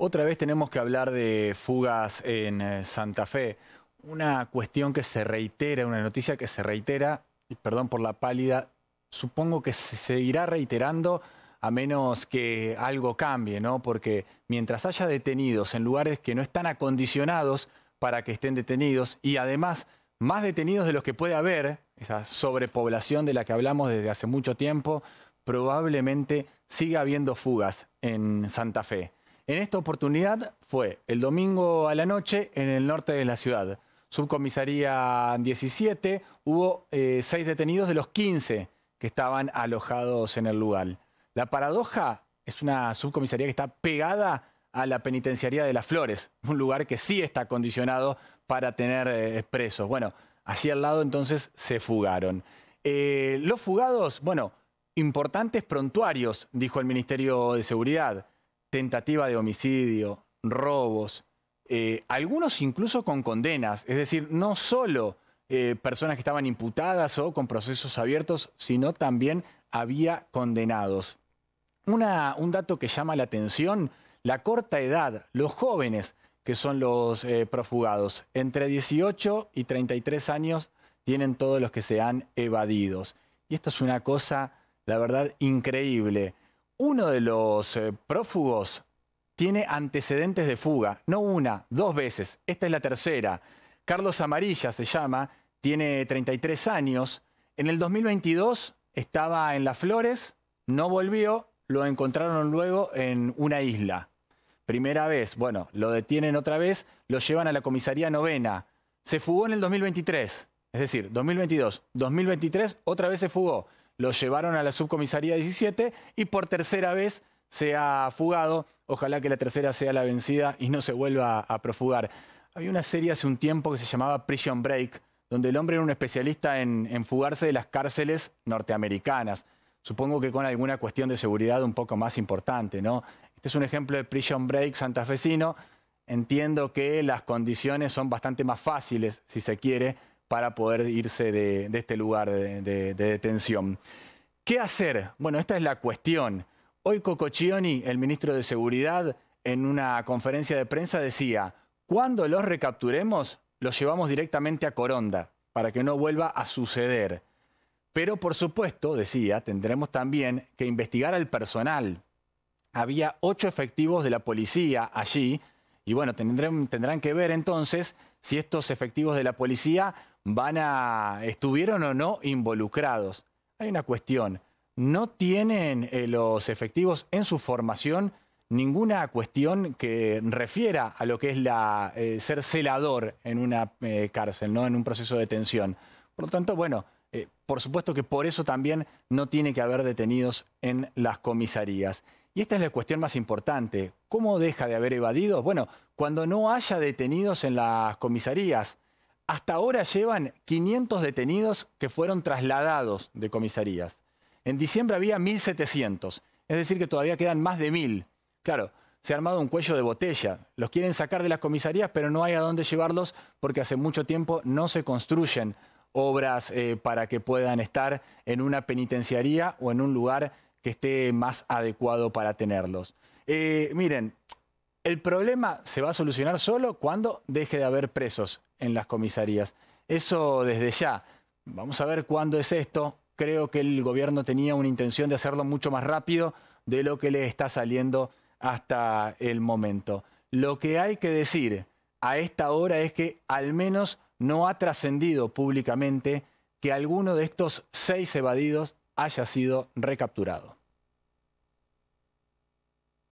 Otra vez tenemos que hablar de fugas en eh, Santa Fe. Una cuestión que se reitera, una noticia que se reitera, y perdón por la pálida, supongo que se seguirá reiterando a menos que algo cambie, ¿no? Porque mientras haya detenidos en lugares que no están acondicionados para que estén detenidos y además más detenidos de los que puede haber, esa sobrepoblación de la que hablamos desde hace mucho tiempo, probablemente siga habiendo fugas en Santa Fe. En esta oportunidad fue el domingo a la noche en el norte de la ciudad. Subcomisaría 17, hubo eh, seis detenidos de los 15 que estaban alojados en el lugar. La paradoja es una subcomisaría que está pegada a la penitenciaría de las Flores, un lugar que sí está acondicionado para tener eh, presos. Bueno, así al lado entonces se fugaron. Eh, los fugados, bueno, importantes prontuarios, dijo el Ministerio de Seguridad tentativa de homicidio, robos, eh, algunos incluso con condenas, es decir, no solo eh, personas que estaban imputadas o con procesos abiertos, sino también había condenados. un dato que llama la atención, la corta edad, los jóvenes que son los eh, profugados, entre 18 y 33 años tienen todos los que se han evadidos. Y esto es una cosa, la verdad, increíble uno de los eh, prófugos tiene antecedentes de fuga, no una, dos veces, esta es la tercera. Carlos Amarilla se llama, tiene 33 años, en el 2022 estaba en Las Flores, no volvió, lo encontraron luego en una isla. Primera vez, bueno, lo detienen otra vez, lo llevan a la comisaría novena. Se fugó en el 2023, es decir, 2022, 2023 otra vez se fugó lo llevaron a la subcomisaría 17 y por tercera vez se ha fugado. Ojalá que la tercera sea la vencida y no se vuelva a profugar. Había una serie hace un tiempo que se llamaba Prison Break, donde el hombre era un especialista en, fugarse de las cárceles norteamericanas. Supongo que con alguna cuestión de seguridad un poco más importante, ¿no? Este es un ejemplo de Prison Break santafesino. Entiendo que las condiciones son bastante más fáciles, si se quiere, para poder irse de, este lugar de, de, detención. ¿Qué hacer? Bueno, esta es la cuestión. Hoy Cococcioni, el ministro de Seguridad, en una conferencia de prensa decía, cuando los recapturemos, los llevamos directamente a Coronda, para que no vuelva a suceder. Pero por supuesto, decía, tendremos también que investigar al personal. Había ocho efectivos de la policía allí y bueno, tendrán, que ver entonces si estos efectivos de la policía van a estuvieron o no involucrados. Hay una cuestión, no tienen eh, los efectivos en su formación ninguna cuestión que refiera a lo que es la, eh, ser celador en una eh, cárcel, no en un proceso de detención. Por lo tanto, bueno, por supuesto que por eso también no tiene que haber detenidos en las comisarías. Y esta es la cuestión más importante. ¿Cómo deja de haber evadidos? Bueno, cuando no haya detenidos en las comisarías. Hasta ahora llevan 500 detenidos que fueron trasladados de comisarías. En diciembre había 1.700, es decir, que todavía quedan más de 1.000. Claro, se ha armado un cuello de botella. Los quieren sacar de las comisarías, pero no hay a dónde llevarlos porque hace mucho tiempo no se construyen obras eh, para que puedan estar en una penitenciaría o en un lugar que esté más adecuado para tenerlos. Eh, miren, el problema se va a solucionar solo cuando deje de haber presos en las comisarías. Eso desde ya. Vamos a ver cuándo es esto. Creo que el gobierno tenía una intención de hacerlo mucho más rápido de lo que le está saliendo hasta el momento. Lo que hay que decir a esta hora es que al menos no ha trascendido públicamente que alguno de estos seis evadidos haya sido recapturado.